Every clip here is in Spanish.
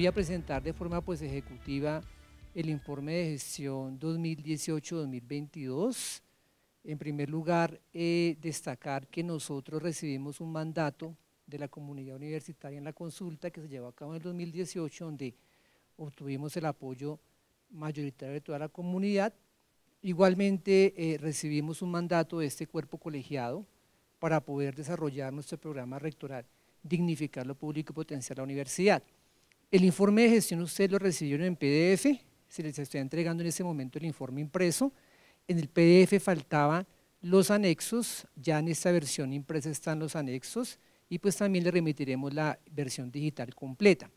voy a presentar de forma pues ejecutiva el informe de gestión 2018-2022. En primer lugar, eh, destacar que nosotros recibimos un mandato de la comunidad universitaria en la consulta que se llevó a cabo en el 2018, donde obtuvimos el apoyo mayoritario de toda la comunidad. Igualmente eh, recibimos un mandato de este cuerpo colegiado para poder desarrollar nuestro programa rectoral, dignificar lo público y potenciar la universidad. El informe de gestión ustedes lo recibieron en PDF, se les está entregando en ese momento el informe impreso. En el PDF faltaban los anexos, ya en esta versión impresa están los anexos y pues también le remitiremos la versión digital completa.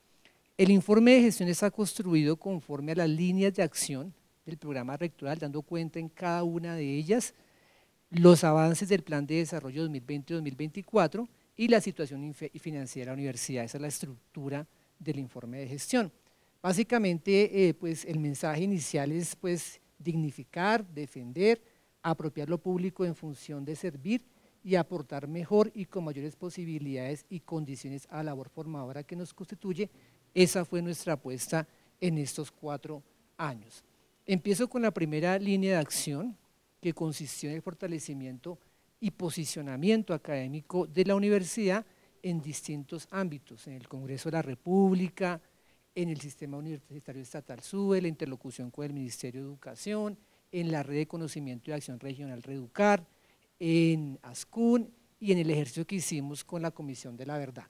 El informe de gestión está construido conforme a las líneas de acción del programa rectoral, dando cuenta en cada una de ellas los avances del Plan de Desarrollo 2020-2024 y la situación financiera de la universidad. Esa es la estructura del informe de gestión. Básicamente, eh, pues el mensaje inicial es pues dignificar, defender, apropiar lo público en función de servir y aportar mejor y con mayores posibilidades y condiciones a la labor formadora que nos constituye. Esa fue nuestra apuesta en estos cuatro años. Empiezo con la primera línea de acción que consistió en el fortalecimiento y posicionamiento académico de la universidad en distintos ámbitos, en el Congreso de la República, en el sistema universitario estatal SUBE, la interlocución con el Ministerio de Educación, en la red de conocimiento y acción regional Reducar, en ASCUN y en el ejercicio que hicimos con la Comisión de la Verdad.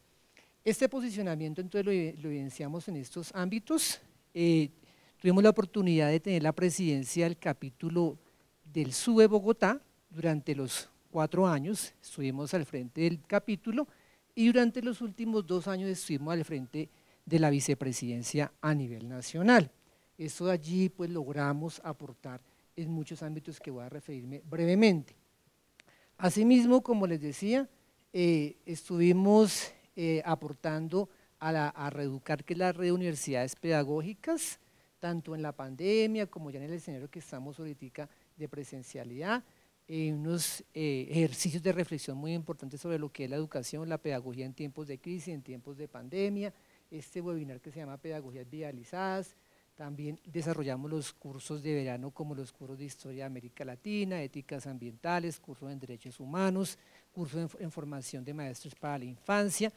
Este posicionamiento entonces lo, evidenciamos en estos ámbitos. Eh, tuvimos la oportunidad de tener la presidencia del capítulo del SUBE Bogotá durante los cuatro años, estuvimos al frente del capítulo y durante los últimos dos años estuvimos al frente de la vicepresidencia a nivel nacional. Esto allí pues logramos aportar en muchos ámbitos que voy a referirme brevemente. Asimismo, como les decía, eh, estuvimos eh, aportando a, la, Reeducar, que es las red universidades pedagógicas, tanto en la pandemia como ya en el escenario que estamos ahorita de presencialidad, en eh, unos eh, ejercicios de reflexión muy importantes sobre lo que es la educación, la pedagogía en tiempos de crisis, en tiempos de pandemia, este webinar que se llama Pedagogías Vializadas, también desarrollamos los cursos de verano como los cursos de Historia de América Latina, Éticas Ambientales, cursos en Derechos Humanos, cursos en, en formación de maestros para la infancia,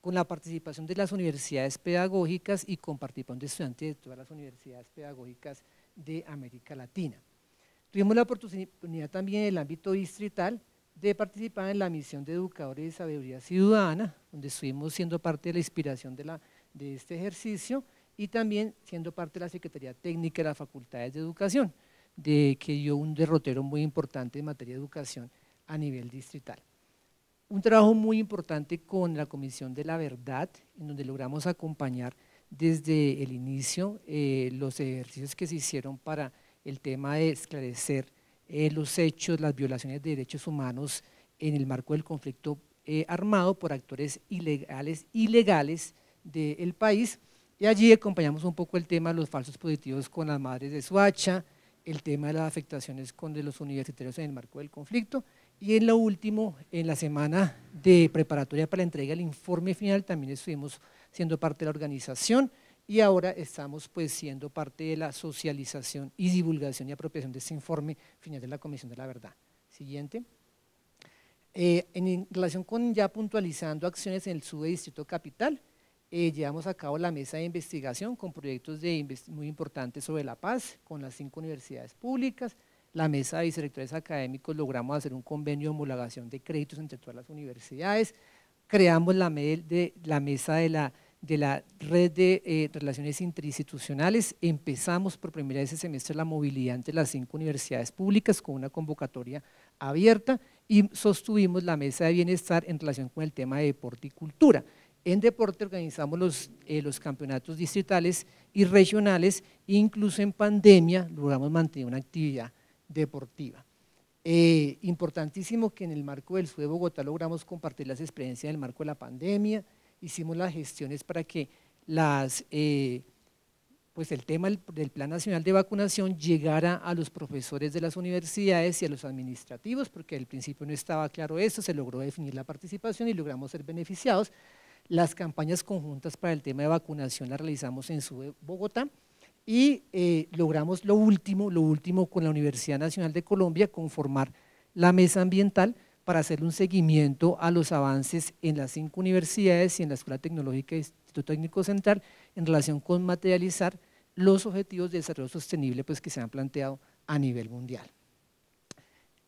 con la participación de las universidades pedagógicas y con participación de estudiantes de todas las universidades pedagógicas de América Latina. Tuvimos la oportunidad también en el ámbito distrital de participar en la misión de educadores de sabiduría ciudadana, donde estuvimos siendo parte de la inspiración de, este ejercicio y también siendo parte de la Secretaría Técnica de las Facultades de Educación, de que dio un derrotero muy importante en materia de educación a nivel distrital. Un trabajo muy importante con la Comisión de la Verdad, en donde logramos acompañar desde el inicio eh, los ejercicios que se hicieron para el tema de esclarecer eh, los hechos, las violaciones de derechos humanos en el marco del conflicto eh, armado por actores ilegales ilegales del país. Y allí acompañamos un poco el tema de los falsos positivos con las madres de Suacha, el tema de las afectaciones con los universitarios en el marco del conflicto. Y en lo último, en la semana de preparatoria para la entrega del informe final, también estuvimos siendo parte de la organización y ahora estamos pues siendo parte de la socialización y divulgación y apropiación de este informe final de la Comisión de la Verdad. Siguiente. Eh, en relación con ya puntualizando acciones en el subdistrito capital, eh, llevamos a cabo la mesa de investigación con proyectos muy importantes sobre la paz con las cinco universidades públicas. La mesa de directores académicos logramos hacer un convenio de homologación de créditos entre todas las universidades. Creamos la, la mesa de la de la red de eh, relaciones interinstitucionales. Empezamos por primera vez ese semestre la movilidad entre las cinco universidades públicas con una convocatoria abierta y sostuvimos la mesa de bienestar en relación con el tema de deporte y cultura. En deporte organizamos los, eh, campeonatos distritales y regionales, incluso en pandemia logramos mantener una actividad deportiva. Eh, importantísimo que en el marco del SUE de Bogotá logramos compartir las experiencias en el marco de la pandemia, hicimos las gestiones para que las, eh, pues el tema del Plan Nacional de Vacunación llegara a los profesores de las universidades y a los administrativos, porque al principio no estaba claro eso, se logró definir la participación y logramos ser beneficiados. Las campañas conjuntas para el tema de vacunación las realizamos en su Bogotá y eh, logramos lo último, lo último con la Universidad Nacional de Colombia, conformar la mesa ambiental, para hacer un seguimiento a los avances en las cinco universidades y en la Escuela Tecnológica Instituto Técnico Central en relación con materializar los objetivos de desarrollo sostenible pues, que se han planteado a nivel mundial.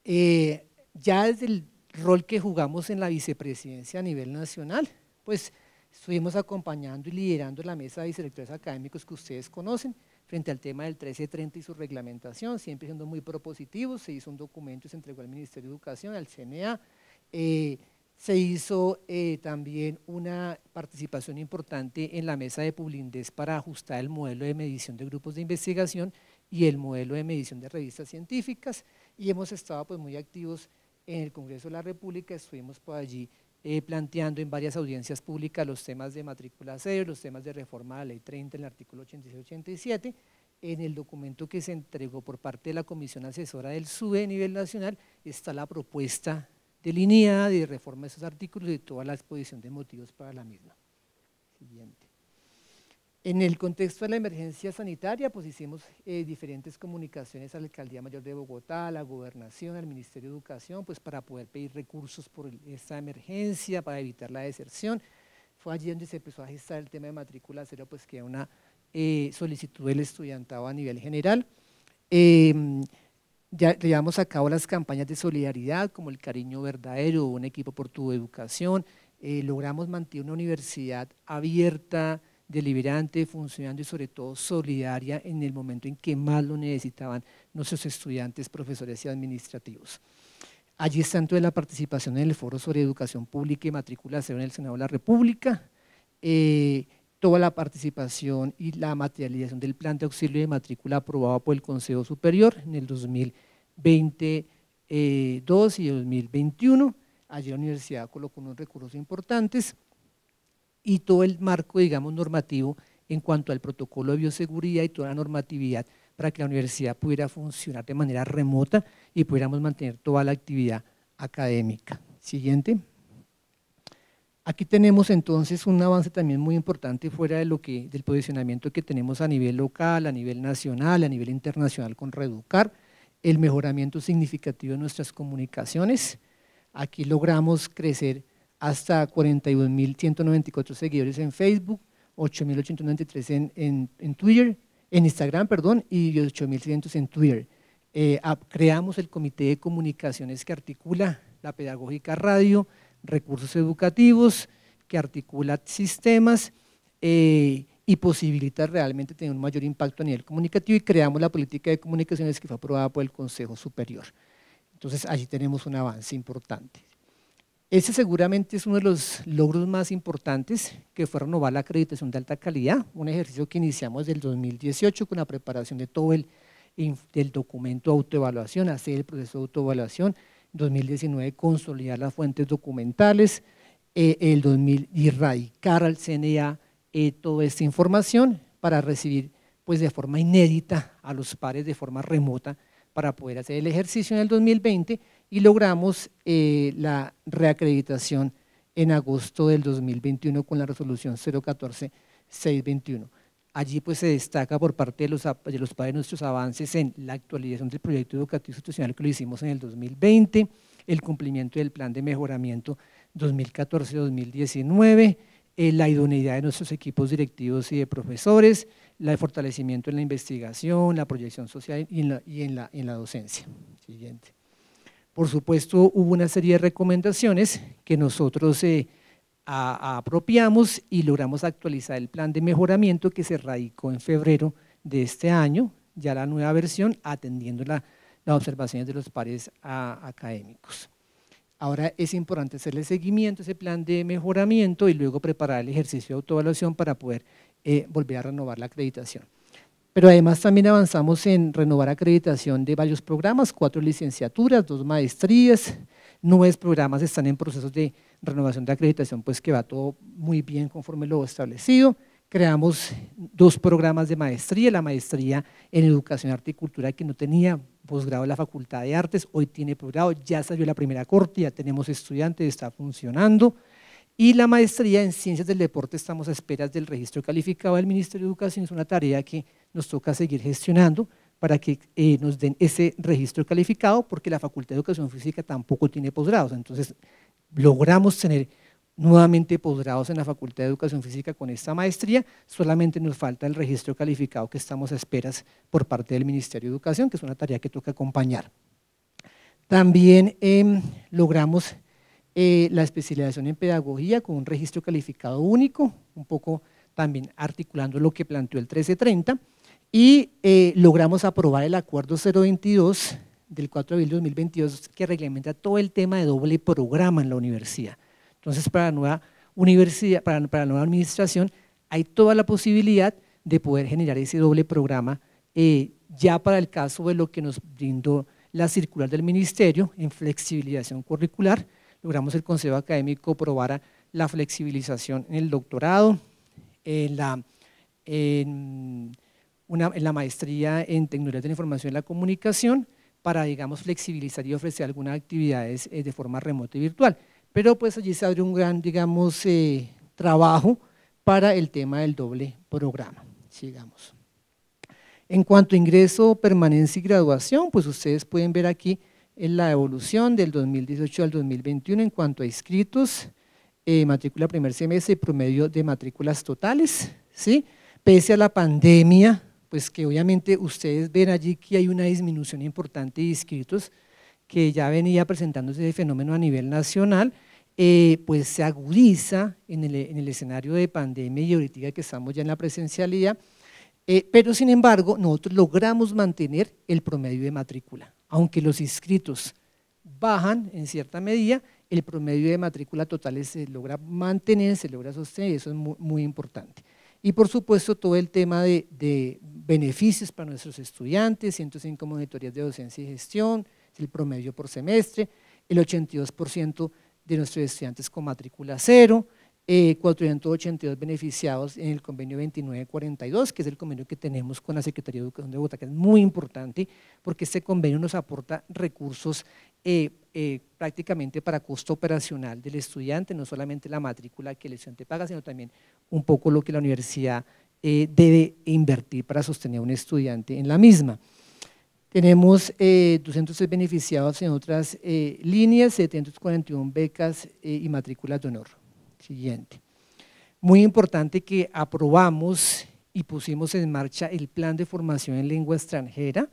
Eh, ya desde el rol que jugamos en la vicepresidencia a nivel nacional, pues estuvimos acompañando y liderando la mesa de vicerectores académicos que ustedes conocen, frente al tema del 1330 y su reglamentación, siempre siendo muy propositivos, se hizo un documento y se entregó al Ministerio de Educación, al CNA, eh, se hizo eh, también una participación importante en la mesa de Publindés para ajustar el modelo de medición de grupos de investigación y el modelo de medición de revistas científicas y hemos estado pues, muy activos en el Congreso de la República, estuvimos por allí eh, planteando en varias audiencias públicas los temas de matrícula cero, los temas de reforma de la ley 30, el artículo 86-87, en el documento que se entregó por parte de la Comisión Asesora del SUBE a nivel nacional está la propuesta delineada de reforma de esos artículos y toda la exposición de motivos para la misma. En el contexto de la emergencia sanitaria, pues hicimos eh, diferentes comunicaciones a la Alcaldía Mayor de Bogotá, a la Gobernación, al Ministerio de Educación, pues para poder pedir recursos por esta emergencia, para evitar la deserción. Fue allí donde se empezó a gestar el tema de matrícula cero, pues que era una eh, solicitud del estudiantado a nivel general. Em, ya llevamos a cabo las campañas de solidaridad, como el cariño verdadero, un equipo por tu educación. Eh, logramos mantener una universidad abierta, deliberante, funcionando y sobre todo solidaria en el momento en que más lo necesitaban nuestros estudiantes, profesores y administrativos. Allí está toda la participación en el Foro sobre Educación Pública y Matrícula en el Senado de la República, eh, toda la participación y la materialización del plan de auxilio de matrícula aprobado por el Consejo Superior en el 2022 y 2021. Allí la universidad colocó unos recursos importantes y todo el marco, digamos, normativo en cuanto al protocolo de bioseguridad y toda la normatividad para que la universidad pudiera funcionar de manera remota y pudiéramos mantener toda la actividad académica. Siguiente. Aquí tenemos entonces un avance también muy importante fuera de lo que, del posicionamiento que tenemos a nivel local, a nivel nacional, a nivel internacional con Reducar, el mejoramiento significativo de nuestras comunicaciones. Aquí logramos crecer hasta 41.194 seguidores en Facebook, 8.893 en, Twitter, en Instagram, perdón, y 8.600 en Twitter. Eh, creamos el Comité de Comunicaciones que articula la pedagógica radio, recursos educativos, que articula sistemas eh, y posibilita realmente tener un mayor impacto a nivel comunicativo y creamos la política de comunicaciones que fue aprobada por el Consejo Superior. Entonces, allí tenemos un avance importante. Ese seguramente es uno de los logros más importantes, que fue renovar la acreditación de alta calidad, un ejercicio que iniciamos en el 2018 con la preparación de todo el del documento de autoevaluación, hacer el proceso de autoevaluación, en 2019 consolidar las fuentes documentales, eh, el 2000 al CNA eh, toda esta información para recibir pues, de forma inédita a los pares de forma remota para poder hacer el ejercicio en el 2020 y logramos eh, la reacreditación en agosto del 2021 con la resolución 014-621. Allí pues se destaca por parte de los padres nuestros avances en la actualización del proyecto educativo institucional que lo hicimos en el 2020, el cumplimiento del plan de mejoramiento 2014-2019, eh, la idoneidad de nuestros equipos directivos y de profesores, de fortalecimiento en la investigación, la proyección social y en la, docencia. Siguiente. Por supuesto, hubo una serie de recomendaciones que nosotros eh, apropiamos y logramos actualizar el plan de mejoramiento que se radicó en febrero de este año, ya la nueva versión, atendiendo la, las observaciones de los pares académicos. Ahora es importante hacerle seguimiento, ese plan de mejoramiento y luego preparar el ejercicio de autoevaluación para poder eh, volver a renovar la acreditación. Pero además también avanzamos en renovar acreditación de varios programas, cuatro licenciaturas, dos maestrías, nueve programas están en proceso de renovación de acreditación, pues que va todo muy bien conforme lo establecido creamos dos programas de maestría, la maestría en educación, arte y cultura, que no tenía posgrado en la Facultad de Artes, hoy tiene posgrado, ya salió la primera corte, ya tenemos estudiantes, está funcionando, y la maestría en ciencias del deporte estamos a esperas del registro calificado del Ministerio de Educación, es una tarea que nos toca seguir gestionando para que eh, nos den ese registro calificado, porque la Facultad de Educación Física tampoco tiene posgrados, entonces logramos tener nuevamente posgrados en la Facultad de Educación Física con esta maestría, solamente nos falta el registro calificado que estamos a esperas por parte del Ministerio de Educación, que es una tarea que toca acompañar. También em, logramos eh, la especialización en pedagogía con un registro calificado único, un poco también articulando lo que planteó el 1330, y eh, logramos aprobar el acuerdo 022 del 4 de abril de 2022 que reglamenta todo el tema de doble programa en la universidad entonces, para la nueva universidad, para, la nueva administración, hay toda la posibilidad de poder generar ese doble programa eh, ya para el caso de lo que nos brindó la circular del ministerio en flexibilización curricular. Logramos el Consejo Académico aprobara la flexibilización en el doctorado, en la, en la maestría en tecnología de la información y la comunicación para, digamos, flexibilizar y ofrecer algunas actividades eh, de forma remota y virtual. Pero pues allí se abre un gran, digamos, eh, trabajo para el tema del doble programa, En cuanto a ingreso, permanencia y graduación, pues ustedes pueden ver aquí en eh, la evolución del 2018 al 2021 en cuanto a inscritos, eh, matrícula primer semestre y promedio de matrículas totales, Pese a la pandemia, pues que obviamente ustedes ven allí que hay una disminución importante de inscritos que ya venía presentándose ese fenómeno a nivel nacional eh, pues se agudiza en el, escenario de pandemia y ahorita que estamos ya en la presencialidad, eh, pero sin embargo nosotros logramos mantener el promedio de matrícula, aunque los inscritos bajan en cierta medida, el promedio de matrícula total se logra mantener, se logra sostener, y eso es muy, importante. Y por supuesto todo el tema de, de, beneficios para nuestros estudiantes, 105 monitorías de docencia y gestión, el promedio por semestre, el 82% de nuestros estudiantes con matrícula cero, 482 eh, beneficiados en el convenio 2942, que es el convenio que tenemos con la Secretaría de Educación de Bogotá, que es muy importante porque este convenio nos aporta recursos eh, eh, prácticamente para costo operacional del estudiante, no solamente la matrícula que el estudiante paga, sino también un poco lo que la universidad debe invertir para sostener a un estudiante en la misma. Tenemos 206 eh, beneficiados en otras eh, líneas, 741 becas eh, y matrículas de honor. Siguiente. Muy importante que aprobamos y pusimos en marcha el plan de formación en lengua extranjera.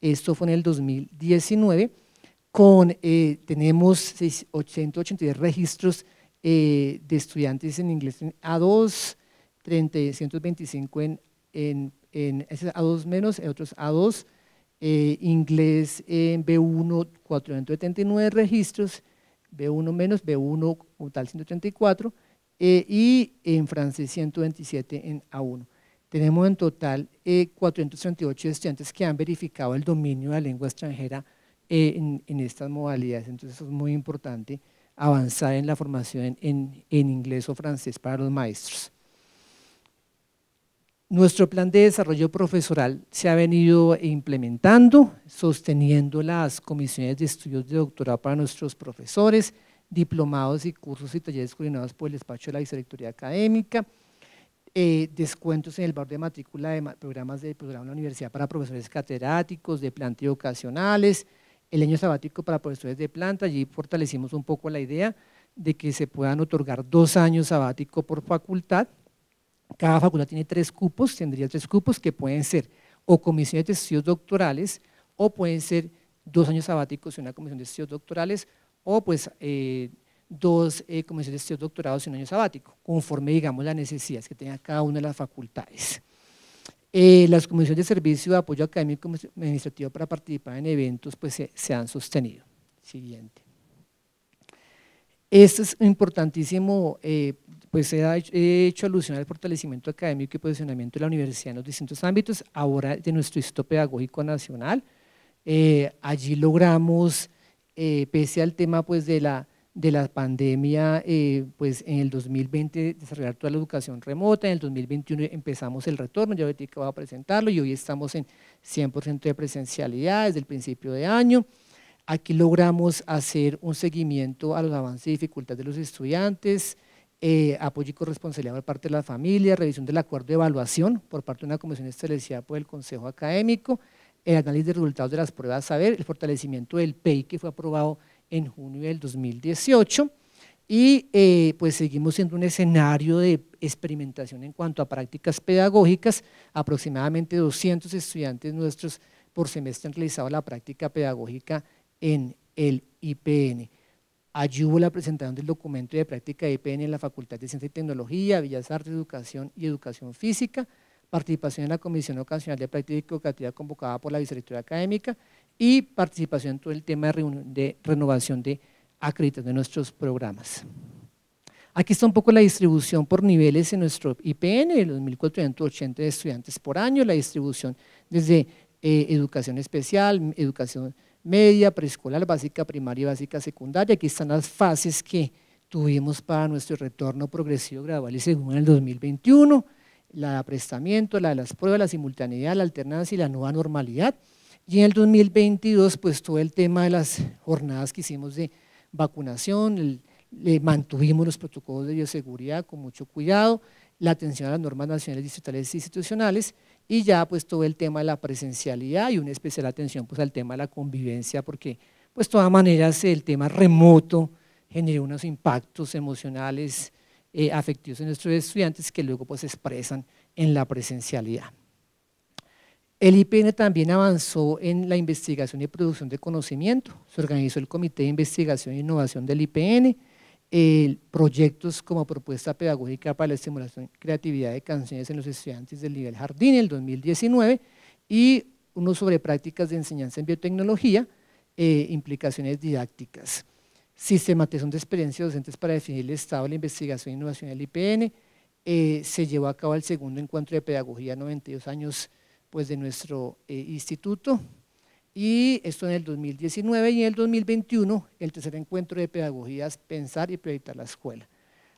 Esto fue en el 2019. Con, tenemos 882 registros de estudiantes en inglés A2, 325 en, en, A2 menos, en otros A2, eh, inglés en B1 479 registros, B1 menos, B1 como tal 134, y en francés 127 en A1. Tenemos en total 438 eh, estudiantes que han verificado el dominio de la lengua extranjera eh, en, estas modalidades, entonces es muy importante avanzar en la formación en inglés o francés para los maestros. Nuestro plan de desarrollo profesoral se ha venido implementando, sosteniendo las comisiones de estudios de doctorado para nuestros profesores, diplomados y cursos y talleres coordinados por el despacho de la vicerectoría Académica, eh, descuentos en el valor de matrícula de programas de programa de la universidad para profesores catedráticos, de planta y el año sabático para profesores de planta, allí fortalecimos un poco la idea de que se puedan otorgar dos años sabático por facultad, cada facultad tiene tres cupos, tendría tres cupos que pueden ser o comisiones de estudios doctorales o pueden ser dos años sabáticos y una comisión de estudios doctorales o pues eh, dos eh, comisiones de estudios doctorados y un año sabático, conforme digamos las necesidades que tenga cada una de las facultades. Eh, las comisiones de servicio de apoyo académico administrativo para participar en eventos pues se, se han sostenido. Siguiente. Esto es importantísimo pues he hecho alusión al fortalecimiento académico y posicionamiento de la universidad en los distintos ámbitos, ahora de nuestro instituto pedagógico nacional. Eh, allí logramos, eh, pese al tema pues, de, la, de la pandemia, eh, pues en el 2020 desarrollar toda la educación remota, en el 2021 empezamos el retorno, ya voy a presentarlo, y hoy estamos en 100% de presencialidad desde el principio de año. Aquí logramos hacer un seguimiento a los avances y dificultades de los estudiantes, eh, apoyo y corresponsabilidad por parte de la familia, revisión del acuerdo de evaluación por parte de una comisión establecida por el Consejo Académico, el análisis de resultados de las pruebas saber, el fortalecimiento del PEI que fue aprobado en junio del 2018 y eh, pues seguimos siendo un escenario de experimentación en cuanto a prácticas pedagógicas, aproximadamente 200 estudiantes nuestros por semestre han realizado la práctica pedagógica en el IPN la presentación del documento de práctica de IPN en la Facultad de Ciencia y Tecnología, Bellas Artes, Educación y Educación Física, participación en la Comisión Ocasional de Práctica y Educativa convocada por la Vicerrectoría Académica y participación en todo el tema de, renovación de acreditación de nuestros programas. Aquí está un poco la distribución por niveles en nuestro IPN, de los 1.480 estudiantes por año, la distribución desde eh, educación especial, educación media, preescolar básica, primaria básica, secundaria. Aquí están las fases que tuvimos para nuestro retorno progresivo, gradual y según el 2021, la de aprestamiento, la de las pruebas, la simultaneidad, la alternancia y la nueva normalidad. Y en el 2022, pues todo el tema de las jornadas que hicimos de vacunación, le mantuvimos los protocolos de bioseguridad con mucho cuidado, la atención a las normas nacionales, distritales e institucionales y ya pues todo el tema de la presencialidad y una especial atención pues al tema de la convivencia, porque pues de todas maneras el tema remoto genera unos impactos emocionales, eh, afectivos en nuestros estudiantes que luego pues, se expresan en la presencialidad. El IPN también avanzó en la investigación y producción de conocimiento. Se organizó el Comité de Investigación e Innovación del IPN, proyectos como propuesta pedagógica para la estimulación creatividad de canciones en los estudiantes del nivel jardín en el 2019 y uno sobre prácticas de enseñanza en biotecnología, eh, implicaciones didácticas, sistematización de experiencias docentes para definir el estado de la investigación e innovación del IPN, eh, se llevó a cabo el segundo encuentro de pedagogía 92 años pues, de nuestro eh, instituto, y esto en el 2019 y en el 2021, el tercer encuentro de pedagogías, pensar y proyectar la escuela.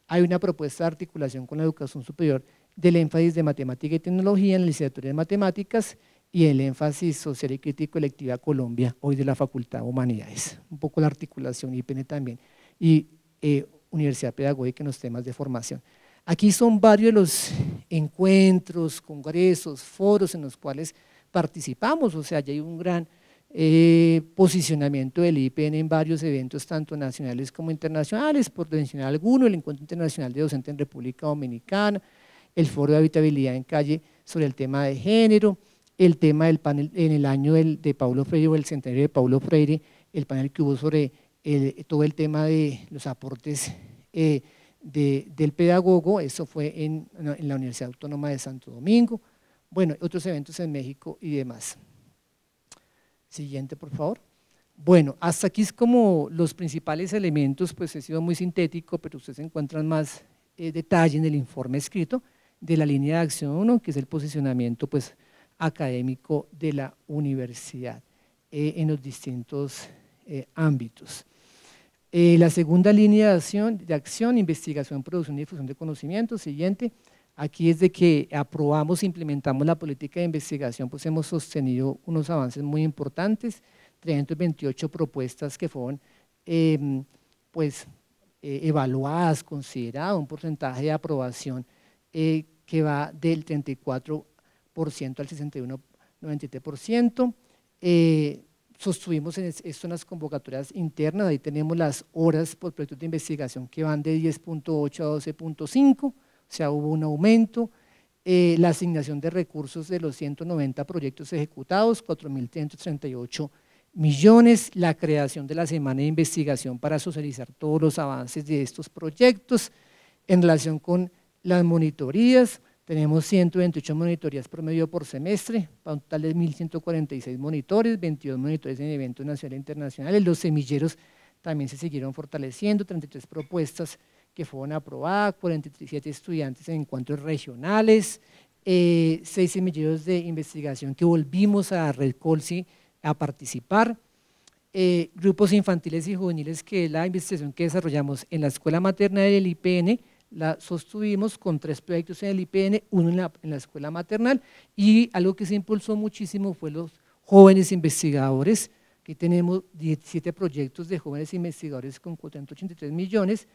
Hay una propuesta de articulación con la educación superior del énfasis de matemática y tecnología en la licenciatura de matemáticas y el énfasis social y crítico electiva Colombia, hoy de la Facultad de Humanidades. Un poco la articulación IPN también y eh, Universidad Pedagógica en los temas de formación. Aquí son varios de los encuentros, congresos, foros en los cuales participamos, o sea, ya hay un gran eh, posicionamiento del IPN en varios eventos, tanto nacionales como internacionales, por mencionar alguno, el Encuentro Internacional de Docentes en República Dominicana, el Foro de Habitabilidad en Calle sobre el tema de género, el tema del panel en el año de Paulo Freire o el centenario de Paulo Freire, el panel que hubo sobre todo el tema de los aportes eh, del pedagogo, eso fue en la Universidad Autónoma de Santo Domingo, bueno, otros eventos en México y demás. Siguiente, por favor. Bueno, hasta aquí es como los principales elementos, pues he sido muy sintético, pero ustedes encuentran más eh, detalle en el informe escrito de la línea de acción 1, que es el posicionamiento pues, académico de la universidad eh, en los distintos eh, ámbitos. la segunda línea de acción, de acción, investigación, producción y difusión de conocimiento, siguiente, Aquí desde que aprobamos e implementamos la política de investigación, pues hemos sostenido unos avances muy importantes, 328 propuestas que fueron em, pues, e, evaluadas, consideradas, un porcentaje de aprobación eh, que va del 34% al 61, eh, sostuvimos en esto en las convocatorias internas, ahí tenemos las horas por proyectos de investigación que van de 10.8 a 12.5 sea, hubo un aumento. Eh, la asignación de recursos de los 190 proyectos ejecutados, 4.138 millones, la creación de la semana de investigación para socializar todos los avances de estos proyectos. En relación con las monitorías, tenemos 128 monitorías promedio por semestre, para un total de 1.146 monitores, 22 monitores en eventos nacionales e internacionales. Los semilleros también se siguieron fortaleciendo, 33 propuestas que fueron aprobadas, 47 estudiantes en encuentros regionales, eh, seis semilleros de investigación que volvimos a Red Colsi a participar, eh, grupos infantiles y juveniles que la investigación que desarrollamos en la escuela materna del IPN la sostuvimos con tres proyectos en el IPN, uno en la, en la escuela maternal y algo que se impulsó muchísimo fue los jóvenes investigadores, que tenemos 17 proyectos de jóvenes investigadores con 483 millones,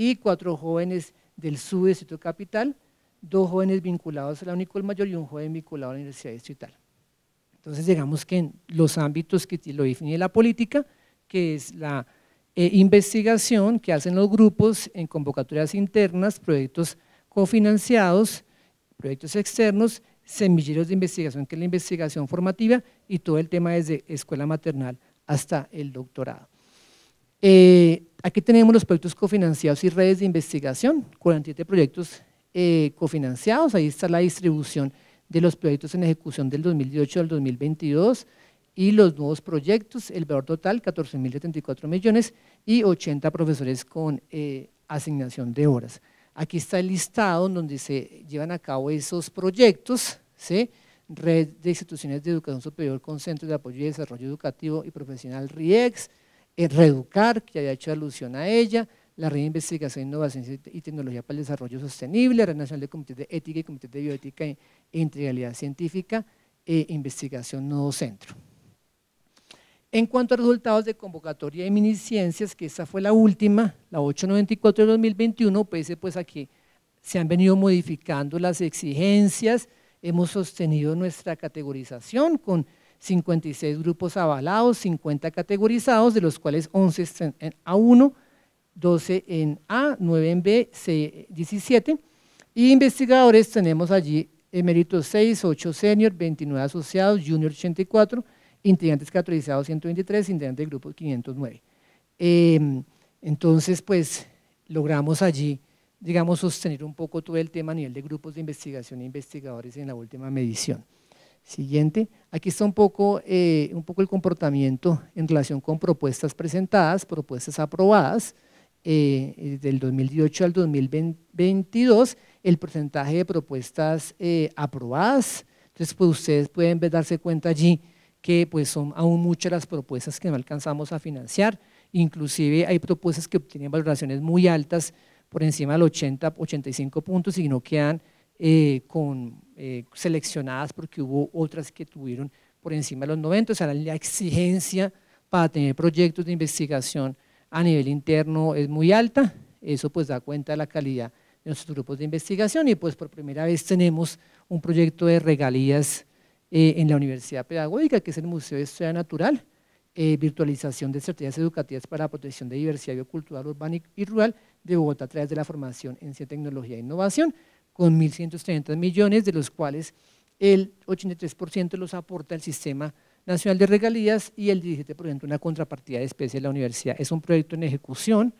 y cuatro jóvenes del subdistrito capital, dos jóvenes vinculados a la Unicol Mayor y un joven vinculado a la Universidad Distrital. Entonces, digamos que en los ámbitos que lo define la política, que es la eh, investigación que hacen los grupos en convocatorias internas, proyectos cofinanciados, proyectos externos, semilleros de investigación, que es la investigación formativa, y todo el tema desde escuela maternal hasta el doctorado. Eh, aquí tenemos los proyectos cofinanciados y redes de investigación, 47 proyectos eh, cofinanciados, ahí está la distribución de los proyectos en ejecución del 2018 al 2022 y los nuevos proyectos, el valor total 14.074 millones y 80 profesores con eh, asignación de horas. Aquí está el listado donde se llevan a cabo esos proyectos, Red de Instituciones de Educación Superior con Centros de Apoyo y Desarrollo Educativo y Profesional RIEX, Reeducar, que haya hecho alusión a ella, la Red de Investigación, Innovación y Tecnología para el Desarrollo Sostenible, la Red Nacional de Comités de Ética y Comité de Bioética e Integralidad Científica e Investigación Nuevo Centro. En cuanto a resultados de convocatoria de miniciencias, que esta fue la última, la 894 de 2021, pese pues a que se han venido modificando las exigencias, hemos sostenido nuestra categorización con 56 grupos avalados, 50 categorizados, de los cuales 11 están en A1, 12 en A, 9 en B, 17. Y investigadores tenemos allí eméritos 6, 8 senior, 29 asociados, junior 84, integrantes categorizados 123, integrantes del grupo 509. Em, entonces, pues, logramos allí, digamos, sostener un poco todo el tema a nivel de grupos de investigación e investigadores en la última medición. Siguiente. Aquí está un poco, eh, un poco el comportamiento en relación con propuestas presentadas, propuestas aprobadas. Eh, del 2018 al 2022, el porcentaje de propuestas eh, aprobadas. Entonces, pues ustedes pueden darse cuenta allí que pues, son aún muchas las propuestas que no alcanzamos a financiar. Inclusive hay propuestas que obtienen valoraciones muy altas, por encima del 80, 85 puntos, y no quedan con eh, seleccionadas porque hubo otras que tuvieron por encima de los 90, o sea, la exigencia para tener proyectos de investigación a nivel interno es muy alta, eso pues da cuenta de la calidad de nuestros grupos de investigación y pues por primera vez tenemos un proyecto de regalías eh, en la Universidad Pedagógica, que es el Museo de Historia Natural, eh, virtualización de estrategias educativas para la protección de diversidad biocultural urbana y rural de Bogotá a través de la formación en ciencia, tecnología e innovación con 1.130 millones, de los cuales el 83% los aporta el Sistema Nacional de Regalías y el 17% una contrapartida de especie de la universidad. Es un proyecto en ejecución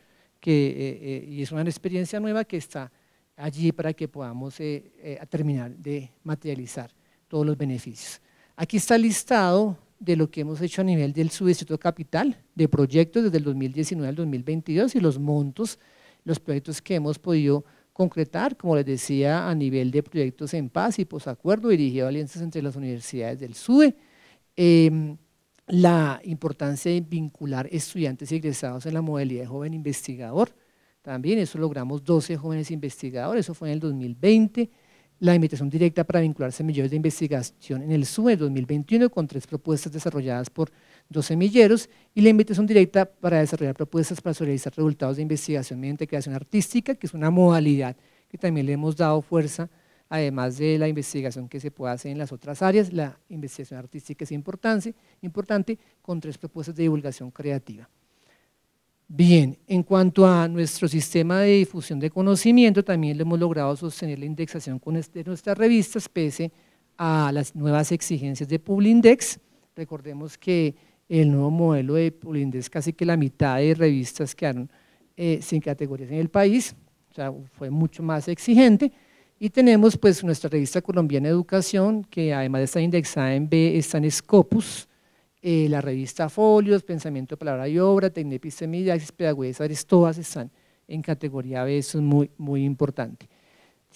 eh, eh, y es una experiencia nueva que está allí para que podamos eh, terminar de materializar todos los beneficios. Aquí está listado de lo que hemos hecho a nivel del subdistrito capital, de proyectos desde el 2019 al 2022 y los montos, los proyectos que hemos podido concretar, como les decía, a nivel de proyectos en paz y posacuerdo dirigido a alianzas entre las universidades del SUE, em, la importancia de vincular estudiantes egresados en la modalidad de joven investigador, también eso logramos 12 jóvenes investigadores, eso fue en el 2020, la invitación directa para vincularse a millones de investigación en el SUE 2021 con tres propuestas desarrolladas por dos semilleros y la invitación directa para desarrollar propuestas para socializar resultados de investigación mediante creación artística, que es una modalidad que también le hemos dado fuerza, además de la investigación que se puede hacer en las otras áreas, la investigación artística es importante, importante con tres propuestas de divulgación creativa. Bien, en cuanto a nuestro sistema de difusión de conocimiento, también lo hemos logrado sostener la indexación con nuestras revistas, pese a las nuevas exigencias de Publindex. Recordemos que el nuevo modelo de Poliindex, casi que la mitad de revistas quedaron eh, sin categorías en el país, o sea, fue mucho más exigente. Y tenemos pues nuestra revista colombiana Educación, que además de estar indexada en B, está en Scopus, eh, la revista Folios, Pensamiento, Palabra y Obra, Tecnepistemia, Pedagogía, todas están en categoría B, eso es muy, muy importante.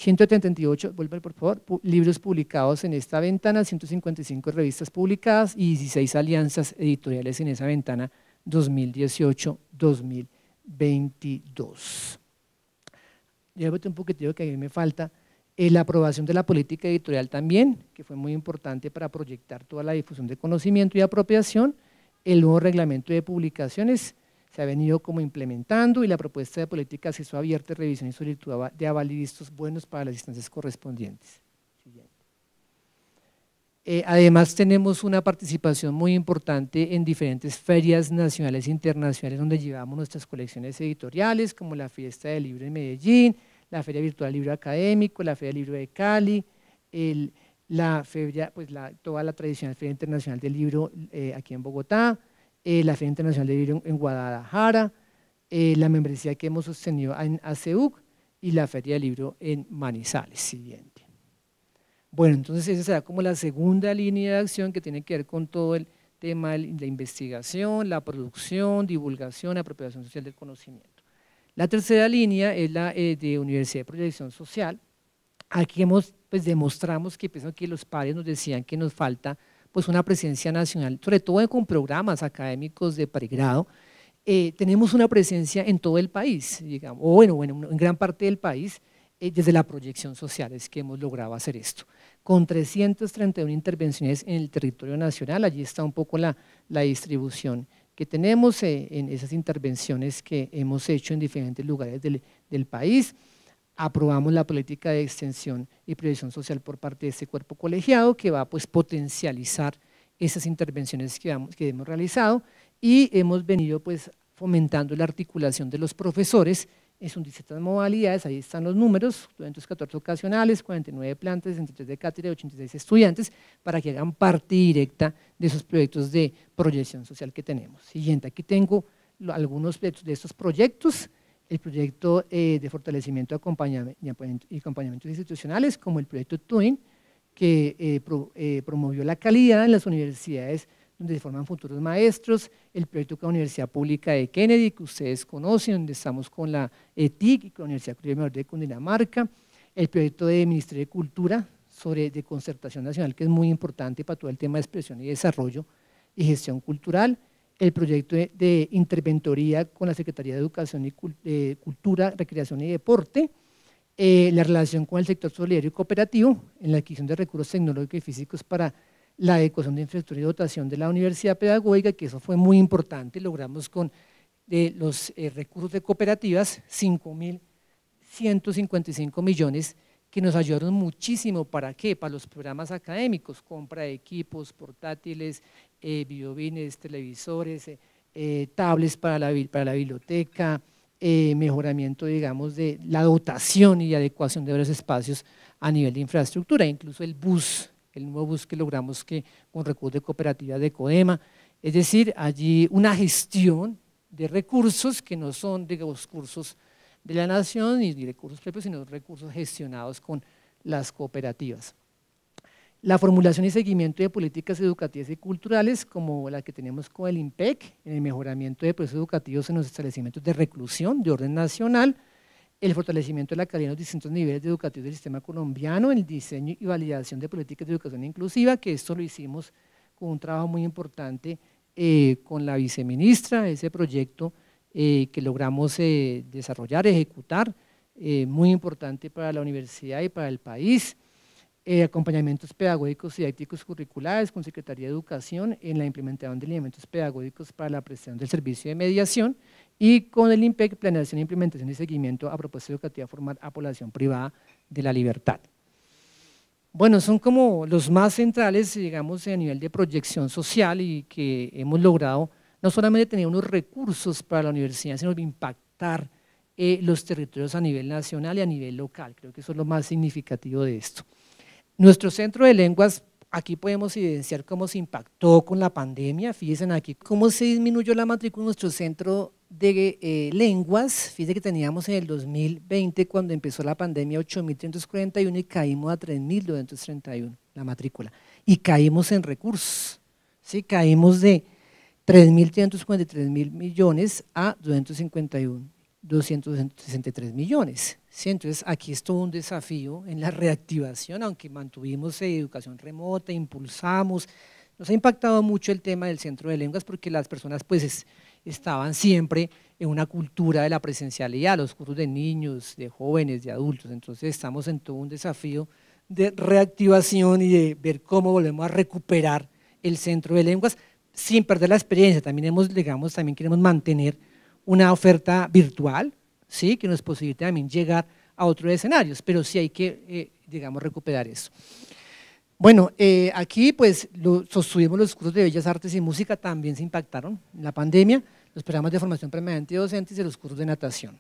178, vuelve por favor, libros publicados en esta ventana, 155 revistas publicadas y 16 alianzas editoriales en esa ventana 2018-2022. Llévate un poquitito que a mí me falta. Eh, la aprobación de la política editorial también, que fue muy importante para proyectar toda la difusión de conocimiento y apropiación. El nuevo reglamento de publicaciones, se ha venido como implementando y la propuesta de política se acceso abierto, revisión y solicitud de aval buenos para las instancias correspondientes. Eh, además tenemos una participación muy importante en diferentes ferias nacionales e internacionales donde llevamos nuestras colecciones editoriales, como la Fiesta del Libro en Medellín, la Feria Virtual Libro Académico, la Feria del Libro de Cali, la feria, pues toda la tradicional Feria Internacional del Libro eh, aquí en Bogotá, eh, la Feria Internacional de Libro en Guadalajara, eh, la membresía que hemos sostenido en ASEUC y la Feria de Libro en Manizales, siguiente. Bueno, entonces esa será como la segunda línea de acción que tiene que ver con todo el tema de la investigación, la producción, divulgación, apropiación social del conocimiento. La tercera línea es la eh, de Universidad de Proyección Social. Aquí hemos, pues, demostramos que, pues, que los padres nos decían que nos falta pues una presencia nacional, sobre todo con programas académicos de pregrado, eh, tenemos una presencia en todo el país, digamos, o bueno, bueno en gran parte del país, eh, desde la proyección social es que hemos logrado hacer esto. Con 331 intervenciones en el territorio nacional, allí está un poco la, distribución que tenemos eh, en esas intervenciones que hemos hecho en diferentes lugares del país aprobamos la política de extensión y proyección social por parte de este cuerpo colegiado que va a pues, potencializar esas intervenciones que, que hemos realizado y hemos venido pues, fomentando la articulación de los profesores en sus distintas modalidades, ahí están los números, 214 ocasionales, 49 plantas, 63 de cátedra, y 86 estudiantes, para que hagan parte directa de esos proyectos de proyección social que tenemos. Siguiente, aquí tengo algunos de estos proyectos, el proyecto eh, de fortalecimiento y acompañamientos institucionales, como el proyecto TUIN, que eh, eh, promovió la calidad en las universidades donde se forman futuros maestros, el proyecto con la Universidad Pública de Kennedy, que ustedes conocen, donde estamos con la ETIC y con la Universidad Mayor de Cundinamarca, el proyecto de Ministerio de Cultura sobre de concertación nacional, que es muy importante para todo el tema de expresión y desarrollo y gestión cultural, el proyecto de, interventoría con la Secretaría de Educación y Cultura, Recreación y Deporte, eh, la relación con el sector solidario y cooperativo en la adquisición de recursos tecnológicos y físicos para la adecuación de infraestructura y dotación de la Universidad Pedagógica, que eso fue muy importante, logramos con de los eh, recursos de cooperativas 5.155 millones que nos ayudaron muchísimo, ¿para qué? Para los programas académicos, compra de equipos, portátiles, eh, televisores, eh, eh, tablets para la, biblioteca, eh, mejoramiento, digamos, de la dotación y adecuación de los espacios a nivel de infraestructura, incluso el bus, el nuevo bus que logramos que con recursos de cooperativas de CODEMA, es decir, allí una gestión de recursos que no son de los cursos de la nación ni recursos propios, sino recursos gestionados con las cooperativas la formulación y seguimiento de políticas educativas y culturales como la que tenemos con el IMPEC, en el mejoramiento de procesos educativos en los establecimientos de reclusión de orden nacional, el fortalecimiento de la calidad en los distintos niveles de educativos del sistema colombiano, el diseño y validación de políticas de educación inclusiva, que esto lo hicimos con un trabajo muy importante eh, con la viceministra, ese proyecto eh, que logramos eh, desarrollar, ejecutar, muy importante para la universidad y para el país, eh, acompañamientos pedagógicos y didácticos curriculares con Secretaría de Educación en la implementación de elementos pedagógicos para la prestación del servicio de mediación y con el IMPEC, planeación, implementación y seguimiento a propuesta educativa formal a población privada de la libertad. Bueno, son como los más centrales, digamos, a nivel de proyección social y que hemos logrado no solamente tener unos recursos para la universidad, sino impactar eh, los territorios a nivel nacional y a nivel local. Creo que eso es lo más significativo de esto. Nuestro centro de lenguas, aquí podemos evidenciar cómo se impactó con la pandemia, fíjense aquí cómo se disminuyó la matrícula en nuestro centro de eh, lenguas, fíjense que teníamos en el 2020 cuando empezó la pandemia 8.341 y caímos a 3.231 la matrícula y caímos en recursos, ¿sí? caímos de 3.343 mil millones a 251 263 millones. Entonces, aquí es todo un desafío en la reactivación, aunque mantuvimos eh, educación remota, impulsamos, nos ha impactado mucho el tema del centro de lenguas porque las personas pues estaban siempre en una cultura de la presencialidad, los cursos de niños, de jóvenes, de adultos, entonces estamos en todo un desafío de reactivación y de ver cómo volvemos a recuperar el centro de lenguas sin perder la experiencia, también hemos, digamos, también queremos mantener una oferta virtual, ¿sí? que nos posibilite también llegar a otros escenarios, pero sí hay que, eh, digamos, recuperar eso. Bueno, eh, aquí pues sostuvimos los cursos de Bellas Artes y Música, también se impactaron en la pandemia, los programas de formación permanente de docentes y los cursos de natación.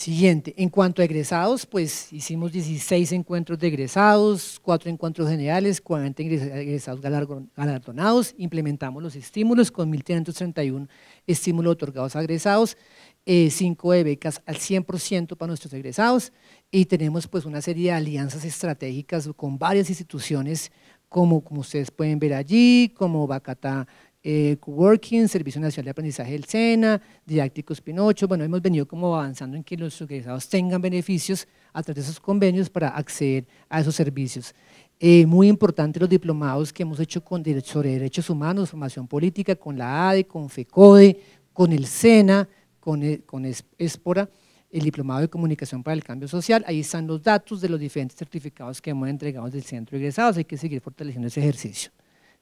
Siguiente, en cuanto a egresados, pues hicimos 16 encuentros de egresados, 4 encuentros generales, 40 egresados galardonados, implementamos los estímulos con 1.331 estímulos otorgados a egresados, 5 eh, de becas al 100% para nuestros egresados y tenemos pues una serie de alianzas estratégicas con varias instituciones como, como ustedes pueden ver allí, como Bacata. Eh, coworking, Servicio Nacional de Aprendizaje del SENA, Didácticos Pinocho. Bueno, hemos venido como avanzando en que los egresados tengan beneficios a través de esos convenios para acceder a esos servicios. Eh, muy importante los diplomados que hemos hecho con, sobre derechos humanos, formación política, con la ADE, con FECODE, con el SENA, con, eh, con ESPORA, el Diplomado de Comunicación para el Cambio Social. Ahí están los datos de los diferentes certificados que hemos entregado del centro de egresados. Hay que seguir fortaleciendo ese ejercicio.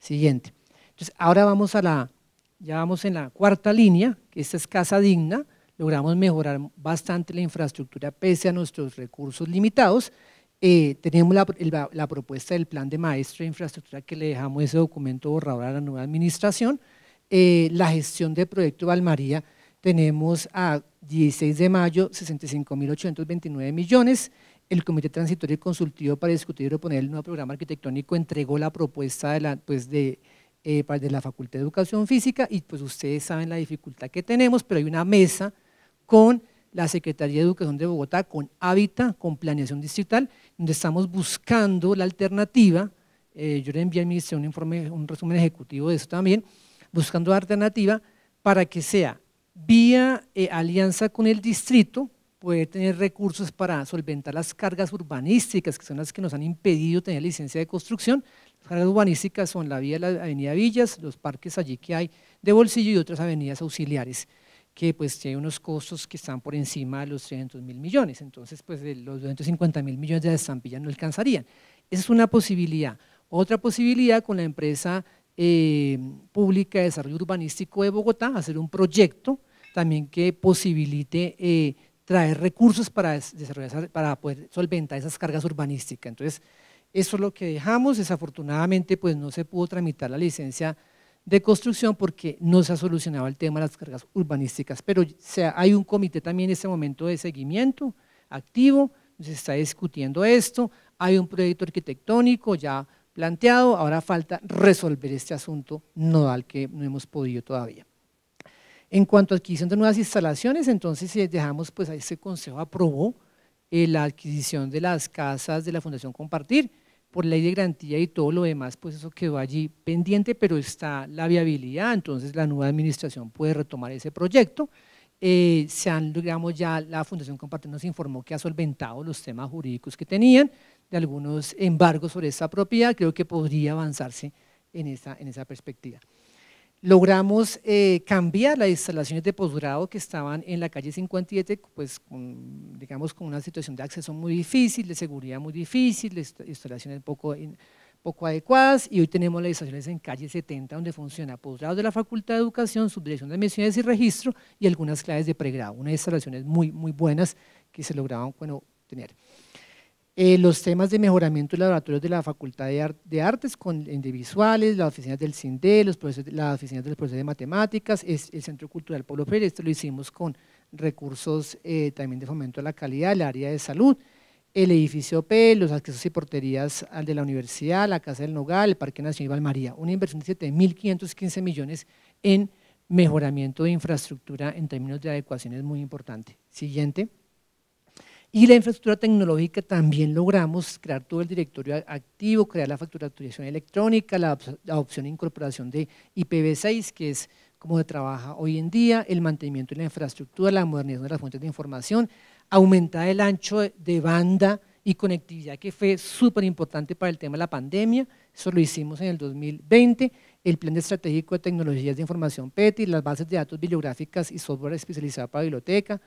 Siguiente. Entonces, ahora vamos a la, ya vamos en la cuarta línea, que esta es casa digna, logramos mejorar bastante la infraestructura pese a nuestros recursos limitados. Eh, tenemos la, propuesta del plan de maestro de infraestructura que le dejamos ese documento borrador a la nueva administración. Eh, la gestión del proyecto Valmaría tenemos a 16 de mayo 65.829 millones. El Comité Transitorio Consultivo para discutir y proponer el nuevo programa arquitectónico entregó la propuesta de la, pues de, eh, de la Facultad de Educación Física y pues ustedes saben la dificultad que tenemos, pero hay una mesa con la Secretaría de Educación de Bogotá, con Hábitat, con Planeación Distrital, donde estamos buscando la alternativa, eh, yo le envié al Ministerio un, informe, un resumen ejecutivo de eso también, buscando la alternativa para que sea vía eh, alianza con el distrito, poder tener recursos para solventar las cargas urbanísticas, que son las que nos han impedido tener licencia de construcción, cargas urbanísticas son la vía de la Avenida Villas, los parques allí que hay de bolsillo y otras avenidas auxiliares que pues tiene unos costos que están por encima de los 300 mil millones, entonces pues los 250 mil millones de estampillas no alcanzarían. Esa es una posibilidad. Otra posibilidad con la empresa eh, pública de desarrollo urbanístico de Bogotá, hacer un proyecto también que posibilite eh, traer recursos para, desarrollar, para poder solventar esas cargas urbanísticas. Entonces, eso es lo que dejamos. Desafortunadamente, pues no se pudo tramitar la licencia de construcción porque no se ha solucionado el tema de las cargas urbanísticas. Pero hay un comité también en este momento de seguimiento activo, se está discutiendo esto, hay un proyecto arquitectónico ya planteado, ahora falta resolver este asunto nodal que no hemos podido todavía. En cuanto a adquisición de nuevas instalaciones, entonces si eh, dejamos, pues a ese consejo aprobó eh, la adquisición de las casas de la Fundación Compartir, por ley de garantía y todo lo demás, pues eso quedó allí pendiente, pero está la viabilidad, entonces la nueva administración puede retomar ese proyecto. Eh, se han, digamos, ya la Fundación Compartir nos informó que ha solventado los temas jurídicos que tenían, de algunos embargos sobre esta propiedad, creo que podría avanzarse en esa perspectiva logramos eh, cambiar las instalaciones de posgrado que estaban en la calle 57, pues con, digamos con una situación de acceso muy difícil, de seguridad muy difícil, de instalaciones poco, adecuadas y hoy tenemos las instalaciones en calle 70 donde funciona posgrado de la Facultad de Educación, subdirección de admisiones y registro y algunas claves de pregrado, unas instalaciones muy, muy buenas que se lograban tener. Eh, los temas de mejoramiento de laboratorios de la Facultad de, de Artes, con individuales, las oficinas del CINDE, los de, las oficinas del profesores de matemáticas, es, el Centro Cultural Pueblo Freire, esto lo hicimos con recursos eh, también de fomento a la calidad, el área de salud, el edificio P, los accesos y porterías al de la universidad, la Casa del Nogal, el Parque Nacional Valmaría, una inversión de 7.515 millones en mejoramiento de infraestructura en términos de adecuaciones muy importante. Siguiente. Y la infraestructura tecnológica también logramos crear todo el directorio activo, crear la facturación electrónica, la, opción e incorporación de IPv6, que es como se trabaja hoy en día, el mantenimiento de la infraestructura, la modernización de las fuentes de información, aumentar el ancho de banda y conectividad, que fue súper importante para el tema de la pandemia, eso lo hicimos en el 2020, el Plan Estratégico de Tecnologías de Información PETI, las bases de datos bibliográficas y software especializado para biblioteca,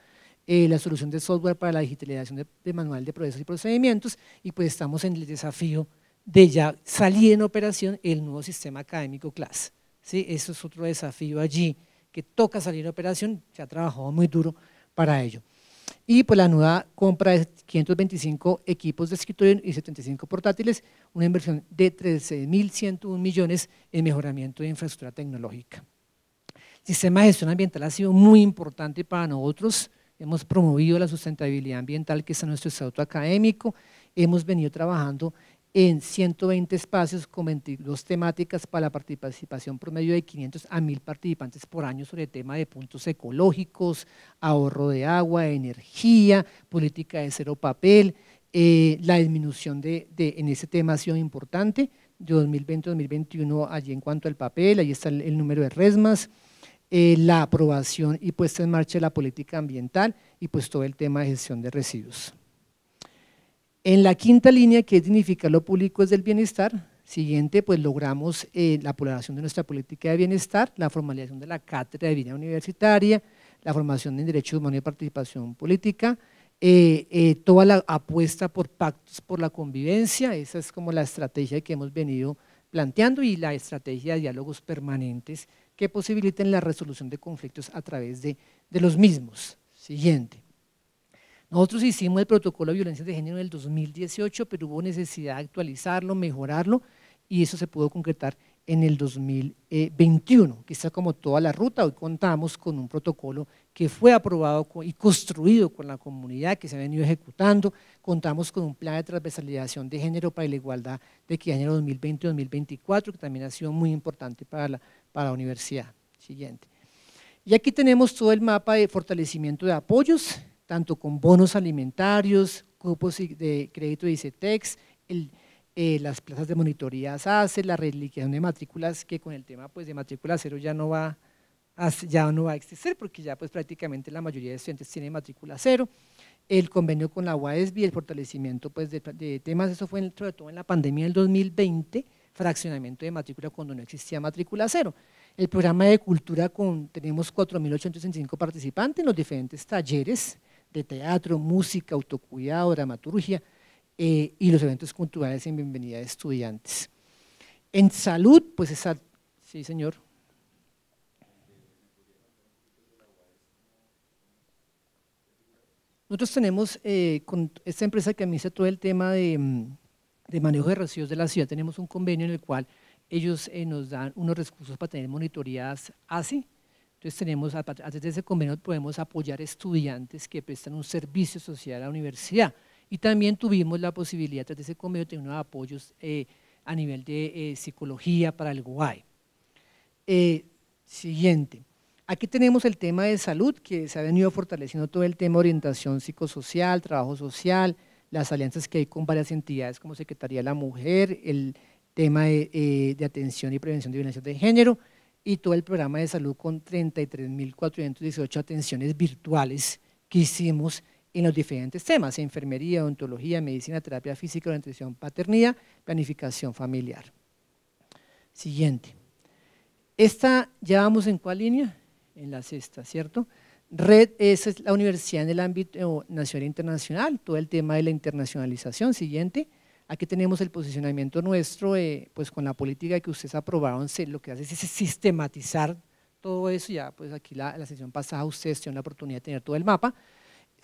eh, la solución de software para la digitalización de, manual de procesos y procedimientos, y pues estamos en el desafío de ya salir en operación el nuevo sistema académico CLAS. ¿sí? Eso es otro desafío allí, que toca salir en operación, se ha trabajado muy duro para ello. Y pues la nueva compra de 525 equipos de escritorio y 75 portátiles, una inversión de 13.101 millones en mejoramiento de infraestructura tecnológica. El sistema de gestión ambiental ha sido muy importante para nosotros, hemos promovido la sustentabilidad ambiental, que es nuestro estatuto académico, hemos venido trabajando en 120 espacios con 22 temáticas para la participación promedio de 500 a 1000 participantes por año sobre el tema de puntos ecológicos, ahorro de agua, energía, política de cero papel, eh, la disminución de, en ese tema ha sido importante, de 2020 a 2021 allí en cuanto al papel, ahí está el número de resmas, eh, la aprobación y puesta en marcha de la política ambiental y pues todo el tema de gestión de residuos. En la quinta línea, que significa dignificar lo público es el bienestar, siguiente, pues logramos eh, la polarización de nuestra política de bienestar, la formalización de la cátedra de vida universitaria, la formación en derechos humanos y participación política, eh, toda la apuesta por pactos por la convivencia, esa es como la estrategia que hemos venido planteando y la estrategia de diálogos permanentes que posibiliten la resolución de conflictos a través de, de los mismos. Siguiente. Nosotros hicimos el protocolo de violencia de género en el 2018, pero hubo necesidad de actualizarlo, mejorarlo, y eso se pudo concretar en el 2021, que está como toda la ruta. Hoy contamos con un protocolo que fue aprobado y construido con la comunidad, que se ha venido ejecutando. Contamos con un plan de transversalización de género para la igualdad de que año 2020-2024, que también ha sido muy importante para la, para la universidad. Siguiente. Y aquí tenemos todo el mapa de fortalecimiento de apoyos, tanto con bonos alimentarios, grupos de crédito de ICETEX, el eh, las plazas de monitoría hace la reliquiación de matrículas, que con el tema pues, de matrícula cero ya no, va a, ya no va a existir, porque ya pues, prácticamente la mayoría de estudiantes tiene matrícula cero. El convenio con la UASB, el fortalecimiento pues, de, temas, eso fue en, todo en la pandemia del 2020, fraccionamiento de matrícula cuando no existía matrícula cero. El programa de cultura con, tenemos 4.865 participantes en los diferentes talleres de teatro, música, autocuidado, dramaturgia, eh, y los eventos culturales en bienvenida de estudiantes. En salud, pues está, sí señor. Nosotros tenemos eh, con esta empresa que administra todo el tema mm, de, manejo de residuos de la ciudad, tenemos un convenio en el cual ellos eh, nos dan unos recursos para tener monitorías así, entonces tenemos, a través de ese convenio podemos apoyar estudiantes que prestan un servicio social a la universidad. Y también tuvimos la posibilidad, tras de ese convenio, de tener unos apoyos eh, a nivel de eh, psicología para el Guay. Eh, siguiente. Aquí tenemos el tema de salud, que se ha venido fortaleciendo todo el tema de orientación psicosocial, trabajo social, las alianzas que hay con varias entidades como Secretaría de la Mujer, el tema de, de atención y prevención de violencia de género y todo el programa de salud con 33.418 atenciones virtuales que hicimos en los diferentes temas, enfermería, odontología, medicina, terapia física, nutrición, paternidad, planificación familiar. Siguiente. Esta ya vamos en cuál línea? En la sexta, ¿cierto? Red esa es la universidad en el ámbito nacional e internacional, todo el tema de la internacionalización. Siguiente. Aquí tenemos el posicionamiento nuestro, eh, pues con la política que ustedes aprobaron, lo que hace es sistematizar todo eso, ya pues aquí la, la sesión pasada ustedes tienen la oportunidad de tener todo el mapa,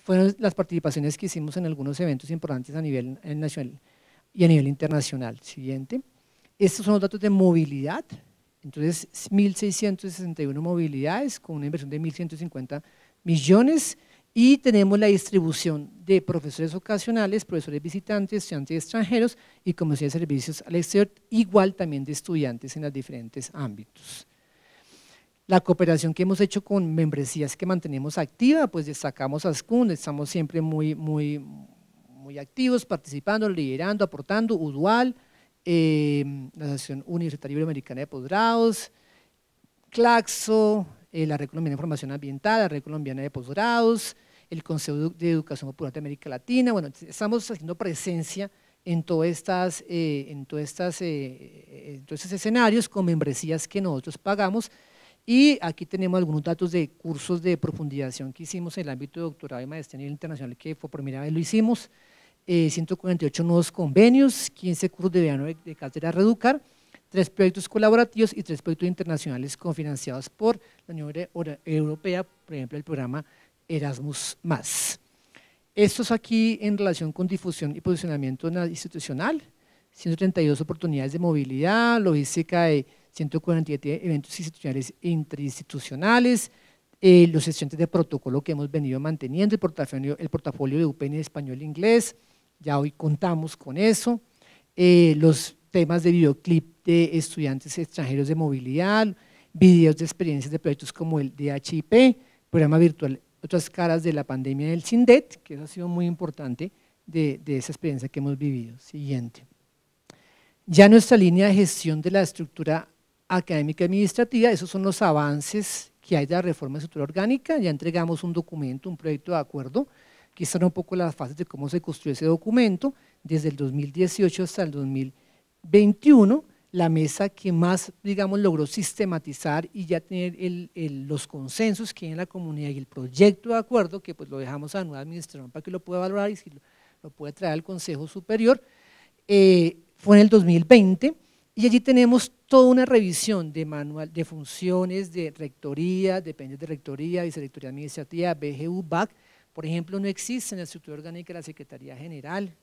fueron las participaciones que hicimos en algunos eventos importantes a nivel nacional y a nivel internacional. Siguiente. Estos son los datos de movilidad. Entonces, 1.661 movilidades con una inversión de 1.150 millones y tenemos la distribución de profesores ocasionales, profesores visitantes, estudiantes extranjeros y como decía servicios al exterior, igual también de estudiantes en los diferentes ámbitos. La cooperación que hemos hecho con membresías que mantenemos activa, pues destacamos a estamos siempre muy, muy, muy activos, participando, liderando, aportando, UDUAL, em, la Asociación Universitaria Iberoamericana de Posgrados, CLAXO, eh, la Red Colombiana de Información Ambiental, la Red Colombiana de Posgrados, el Consejo de Educación Popular de América Latina, bueno, estamos haciendo presencia en, todas estas, eh, en, todas estas, eh, en todos estos escenarios con membresías que nosotros pagamos, y aquí tenemos algunos datos de cursos de profundización que hicimos en el ámbito de doctorado y maestría internacional, que fue por primera vez lo hicimos, 148 eh, nuevos convenios, 15 cursos de verano de, de cátedra Reducar, tres proyectos colaborativos y tres proyectos internacionales cofinanciados por la Unión Europea, por ejemplo, el programa Erasmus+. Esto es aquí en relación con difusión y posicionamiento institucional, 132 oportunidades de movilidad, logística de 147 eventos institucionales e interinstitucionales, eh, los estudiantes de protocolo que hemos venido manteniendo, el portafolio, el portafolio de UPN español e inglés, ya hoy contamos con eso, eh, los temas de videoclip de estudiantes extranjeros de movilidad, videos de experiencias de proyectos como el DHIP, programa virtual Otras Caras de la Pandemia del SINDET, que eso ha sido muy importante de, de esa experiencia que hemos vivido. Siguiente. Ya nuestra línea de gestión de la estructura académica y administrativa, esos son los avances que hay de la reforma estructural estructura orgánica, ya entregamos un documento, un proyecto de acuerdo, que están un poco las fases de cómo se construyó ese documento, desde el 2018 hasta el 2021, la mesa que más, digamos, logró sistematizar y ya tener los consensos que hay en la comunidad y el proyecto de acuerdo, que pues lo dejamos a la nueva administración para que lo pueda valorar y si lo, puede traer al Consejo Superior, eh, fue en el 2020, y allí tenemos toda una revisión de manual, de funciones, de rectoría, dependientes de rectoría, vicerectoría administrativa, BGU, BAC. Por ejemplo, no existe en la estructura orgánica de la Secretaría General,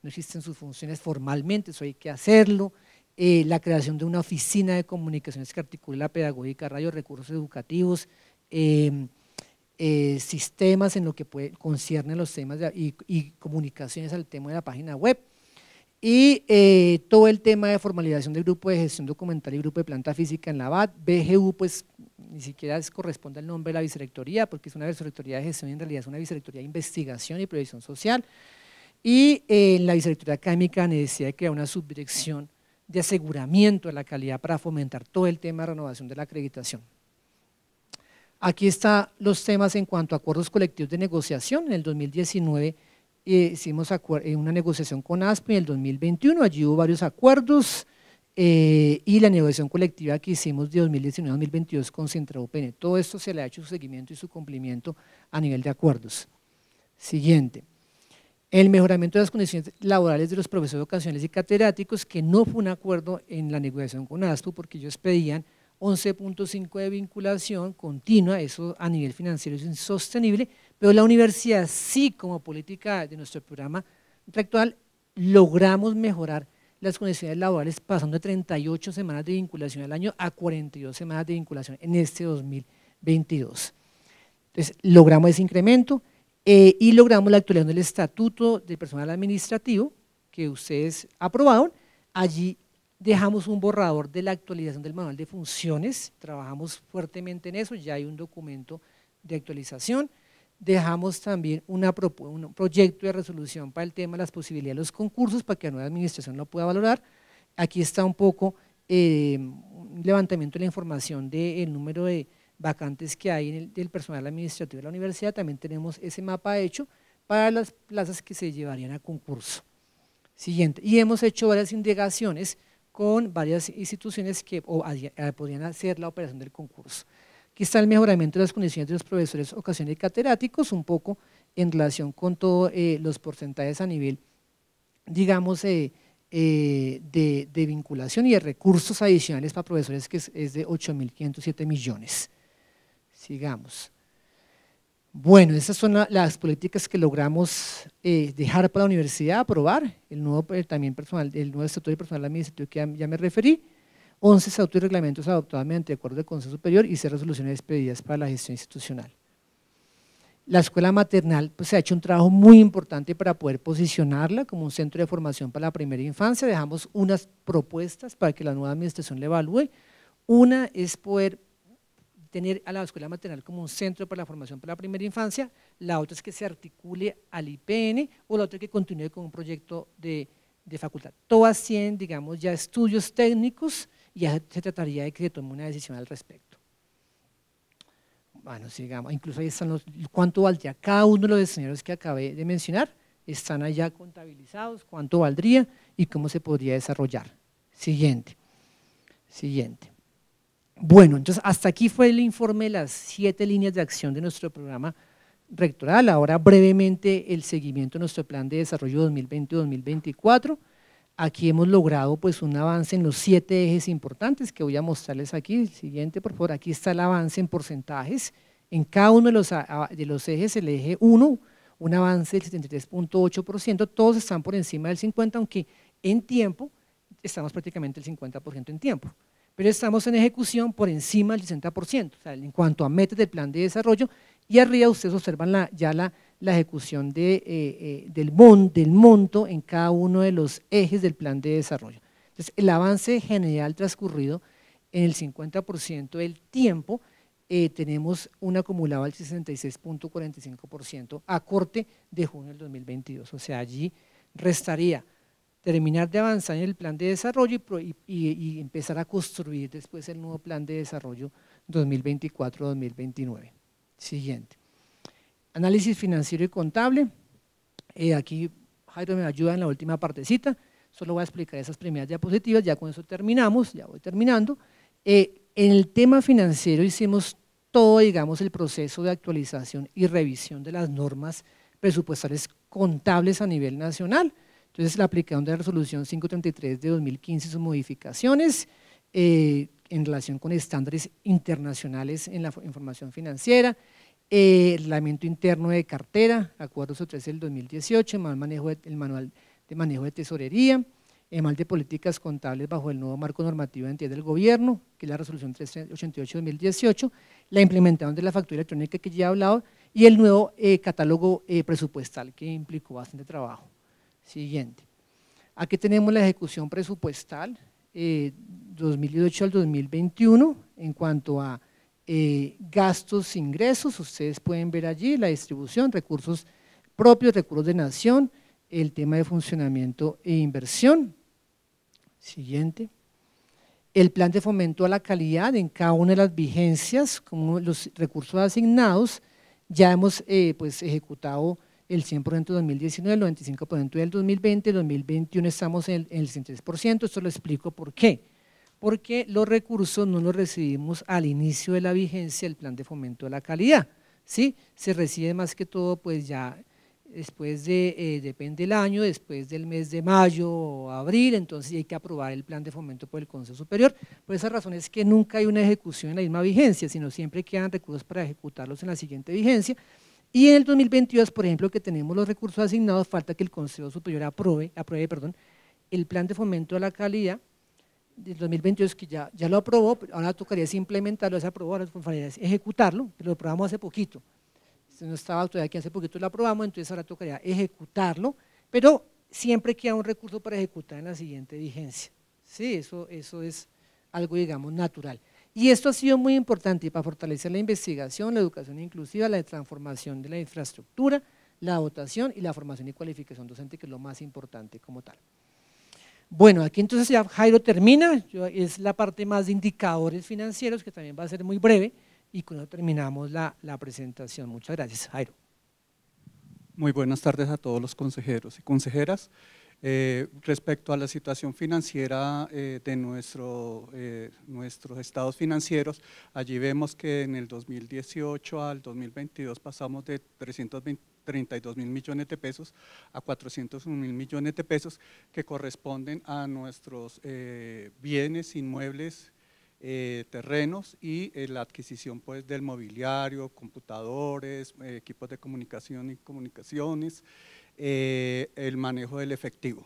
no existen sus funciones formalmente, eso hay que hacerlo. Eh, la creación de una oficina de comunicaciones que articule la pedagógica, radio, recursos educativos, em, eh, sistemas en lo que puede, concierne los temas y comunicaciones al tema de la página web. Y eh, todo el tema de formalización del grupo de gestión documental y grupo de planta física en la BAT, BGU pues ni siquiera corresponde al nombre de la vicerectoría porque es una vicerectoría de gestión y en realidad es una vicerectoría de investigación y previsión social. Y eh, la vicerectoría académica necesidad de crear una subdirección de aseguramiento de la calidad para fomentar todo el tema de renovación de la acreditación. Aquí están los temas en cuanto a acuerdos colectivos de negociación. En el 2019 eh, hicimos eh, una negociación con ASPE en el 2021, allí hubo varios acuerdos eh, y la negociación colectiva que hicimos de 2019 a 2022 con CentraUPN. Todo esto se le ha hecho su seguimiento y su cumplimiento a nivel de acuerdos. Siguiente. El mejoramiento de las condiciones laborales de los profesores ocasionales y catedráticos, que no fue un acuerdo en la negociación con ASPE porque ellos pedían 11.5 de vinculación continua, eso a nivel financiero es insostenible, pero la universidad sí, como política de nuestro programa actual, logramos mejorar las condiciones laborales pasando de 38 semanas de vinculación al año a 42 semanas de vinculación en este 2022. Entonces, logramos ese incremento eh, y logramos la actualización del Estatuto del Personal Administrativo que ustedes aprobaron. Allí dejamos un borrador de la actualización del manual de funciones, trabajamos fuertemente en eso, ya hay un documento de actualización dejamos también un proyecto de resolución para el tema de las posibilidades de los concursos para que la nueva administración lo pueda valorar. Aquí está un poco eh, un levantamiento de la información del número de vacantes que hay en el, personal administrativo de la universidad. También tenemos ese mapa hecho para las plazas que se llevarían a concurso. Siguiente. Y hemos hecho varias indagaciones con varias instituciones que eh, podrían hacer la operación del concurso está el mejoramiento de las condiciones de los profesores ocasiones catedráticos, un poco en relación con todos eh, los porcentajes a nivel, digamos, eh, eh, de, vinculación y de recursos adicionales para profesores, que es, de 8.507 millones. Sigamos. Bueno, esas son las políticas que logramos dejar para la universidad, aprobar, el nuevo también personal, el nuevo estatuto de personal administrativo que ya me referí, 11 estatutos y reglamentos adoptados mediante acuerdo del Consejo Superior y 6 resoluciones despedidas para la gestión institucional. La escuela maternal pues, se ha hecho un trabajo muy importante para poder posicionarla como un centro de formación para la primera infancia. Dejamos unas propuestas para que la nueva administración le evalúe. Una es poder tener a la escuela maternal como un centro para la formación para la primera infancia, la otra es que se articule al IPN o la otra es que continúe con un proyecto de, de facultad. Todas tienen, digamos, ya estudios técnicos y ya se trataría de que se tome una decisión al respecto. Bueno, sigamos, incluso ahí están los, cuánto valdría cada uno de los escenarios que acabé de mencionar, están allá contabilizados, cuánto valdría y cómo se podría desarrollar. Siguiente, siguiente. Bueno, entonces hasta aquí fue el informe de las siete líneas de acción de nuestro programa rectoral. Ahora brevemente el seguimiento de nuestro plan de desarrollo 2020-2024 aquí hemos logrado pues un avance en los siete ejes importantes que voy a mostrarles aquí. siguiente, por favor, aquí está el avance en porcentajes. En cada uno de los, ejes, el eje 1, un avance del 73.8%, todos están por encima del 50%, aunque en tiempo estamos prácticamente el 50% en tiempo. Pero estamos en ejecución por encima del 60%, o en cuanto a metas del plan de desarrollo, y arriba ustedes observan la, ya la la ejecución eh, eh, del, monto en cada uno de los ejes del plan de desarrollo. Entonces, el avance general transcurrido en el 50% del tiempo, eh, tenemos un acumulado al 66.45% a corte de junio del 2022. O sea, allí restaría terminar de avanzar en el plan de desarrollo y empezar a construir después el nuevo plan de desarrollo 2024-2029. Siguiente análisis financiero y contable. Eh, aquí Jairo me ayuda en la última partecita. Solo voy a explicar esas primeras diapositivas, ya con eso terminamos, ya voy terminando. Eh, en el tema financiero hicimos todo, digamos, el proceso de actualización y revisión de las normas presupuestales contables a nivel nacional. Entonces, la aplicación de la resolución 533 de 2015 sus modificaciones eh, en relación con estándares internacionales en la información financiera, eh, el reglamento interno de cartera, acuerdo 13 del 2018, mal manejo el manual de manejo de tesorería, el manual de políticas contables bajo el nuevo marco normativo de entidad del gobierno, que es la resolución 388 2018, la implementación de la factura electrónica que ya he hablado y el nuevo eh, catálogo eh, presupuestal que implicó bastante trabajo. Siguiente. Aquí tenemos la ejecución presupuestal eh, 2018 al 2021 en cuanto a eh, gastos, ingresos, ustedes pueden ver allí la distribución, recursos propios, recursos de nación, el tema de funcionamiento e inversión. Siguiente. El plan de fomento a la calidad en cada una de las vigencias, como los recursos asignados, ya hemos eh, pues, ejecutado el 100% del 2019, el 95% del 2020, el 2021 estamos en el, en el 63%, esto lo explico por qué porque los recursos no los recibimos al inicio de la vigencia del plan de fomento de la calidad. ¿sí? Se recibe más que todo pues ya después de, eh, depende del año, después del mes de mayo o abril, entonces hay que aprobar el plan de fomento por el Consejo Superior. Por esa razón es que nunca hay una ejecución en la misma vigencia, sino siempre quedan recursos para ejecutarlos en la siguiente vigencia. Y en el 2022, por ejemplo, que tenemos los recursos asignados, falta que el Consejo Superior apruebe, perdón, el plan de fomento a la calidad del 2022 que ya, lo aprobó, ahora tocaría implementarlo, se aprobó, ahora tocaría ejecutarlo, pero lo aprobamos hace poquito. no estaba todavía aquí, hace poquito lo aprobamos, entonces ahora tocaría ejecutarlo, pero siempre que haya un recurso para ejecutar en la siguiente vigencia. Sí, eso, eso es algo, digamos, natural. Y esto ha sido muy importante para fortalecer la investigación, la educación inclusiva, la transformación de la infraestructura, la dotación y la formación y cualificación docente, que es lo más importante como tal. Bueno, aquí entonces ya Jairo termina, es la parte más de indicadores financieros, que también va a ser muy breve, y con terminamos la, la presentación. Muchas gracias, Jairo. Muy buenas tardes a todos los consejeros y consejeras. Eh, respecto a la situación financiera eh, de eh, nuestros estados financieros, allí vemos que en el 2018 al 2022 pasamos de 332 mil millones de pesos a 401 mil millones de pesos que corresponden a nuestros bienes inmuebles terrenos y la adquisición pues, del mobiliario, computadores, equipos de comunicación y comunicaciones, eh, el manejo del efectivo.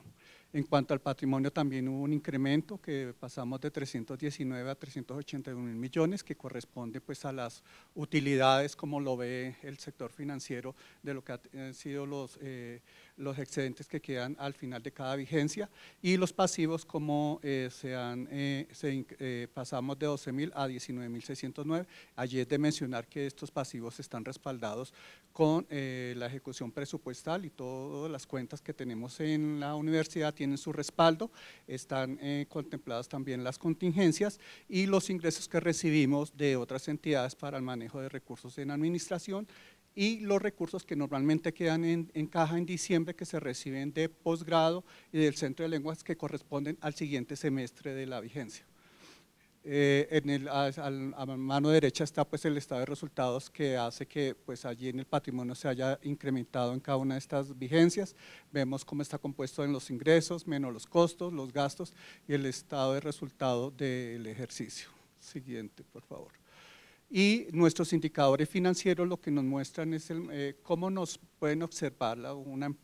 En cuanto al patrimonio también hubo un incremento que pasamos de 319 a 381 mil millones que corresponde pues a las utilidades como lo ve el sector financiero de lo que han sido los, eh, los excedentes que quedan al final de cada vigencia y los pasivos como eh, se eh, eh, pasamos de 12.000 a 19.609. Allí es de mencionar que estos pasivos están respaldados con eh, la ejecución presupuestal y todas las cuentas que tenemos en la universidad tienen su respaldo, están contempladas también las contingencias y los ingresos que recibimos de otras entidades para el manejo de recursos en administración y los recursos que normalmente quedan en, caja en diciembre que se reciben de posgrado y del centro de lenguas que corresponden al siguiente semestre de la vigencia. Eh, en el, a, a, mano derecha está pues el estado de resultados que hace que pues allí en el patrimonio se haya incrementado en cada una de estas vigencias. Vemos cómo está compuesto en los ingresos, menos los costos, los gastos y el estado de resultado del ejercicio. Siguiente, por favor. Y nuestros indicadores financieros lo que nos muestran es eh, cómo nos pueden observar, em,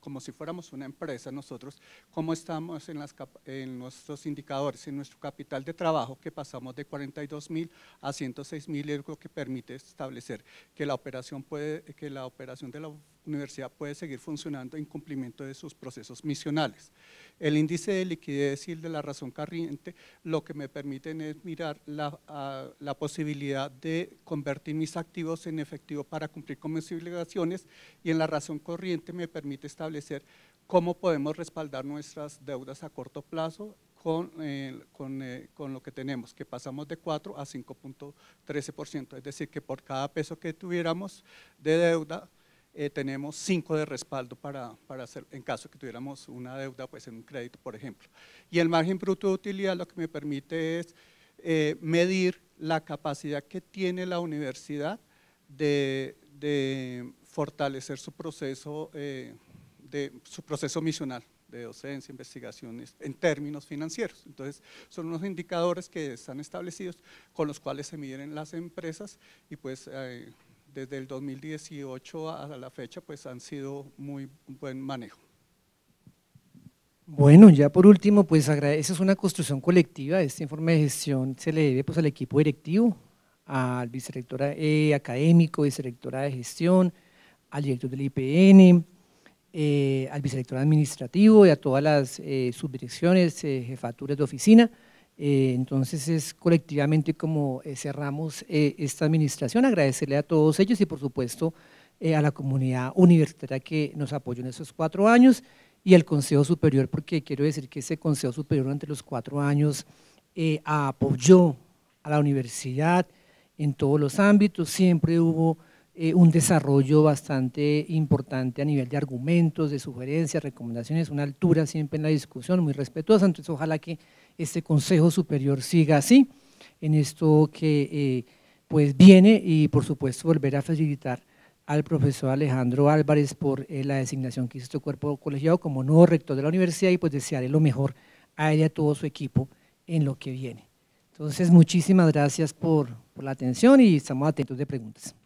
como si fuéramos una empresa nosotros, cómo estamos en, nuestros indicadores, en nuestro capital de trabajo, que pasamos de 42 mil a 106 mil, es lo que permite establecer que la, operación que la operación de la universidad puede seguir funcionando en cumplimiento de sus procesos misionales. El índice de liquidez y el de la razón corriente lo que me permiten es mirar la, posibilidad de convertir mis activos en efectivo para cumplir con mis obligaciones y en la razón corriente me permite establecer cómo podemos respaldar nuestras deudas a corto plazo con, eh, con, eh, con, lo que tenemos, que pasamos de 4 a 5.13%, es decir, que por cada peso que tuviéramos de deuda, eh, tenemos cinco de respaldo para, para, hacer, en caso que tuviéramos una deuda, pues en un crédito, por ejemplo. Y el margen bruto de utilidad lo que me permite es eh, medir la capacidad que tiene la universidad de, fortalecer su proceso, eh, de, su proceso misional de docencia, investigaciones, en términos financieros. Entonces, son unos indicadores que están establecidos con los cuales se miden las empresas y pues desde el 2018 a la fecha pues han sido muy buen manejo. Bueno, ya por último, pues agradece, es una construcción colectiva, este informe de gestión se le debe pues al equipo directivo, al vicerector eh, académico, vicerectora de gestión, al director del IPN, eh, al vicerector administrativo y a todas las eh, subdirecciones, jefaturas de oficina. Eh, entonces es colectivamente como eh, cerramos eh, esta administración, agradecerle a todos ellos y por supuesto a la comunidad universitaria que nos apoyó en esos cuatro años y al Consejo Superior, porque quiero decir que ese Consejo Superior durante los cuatro años apoyó a la universidad en todos los ámbitos, siempre hubo un desarrollo bastante importante a nivel de argumentos, de sugerencias, recomendaciones, una altura siempre en la discusión, muy respetuosa, entonces ojalá que este Consejo Superior siga así en esto que eh, pues viene y por supuesto volver a facilitar al profesor Alejandro Álvarez por eh, la designación que hizo este cuerpo colegiado como nuevo rector de la universidad y pues desearé lo mejor a él y a todo su equipo en lo que viene. Entonces muchísimas gracias por, por la atención y estamos atentos de preguntas.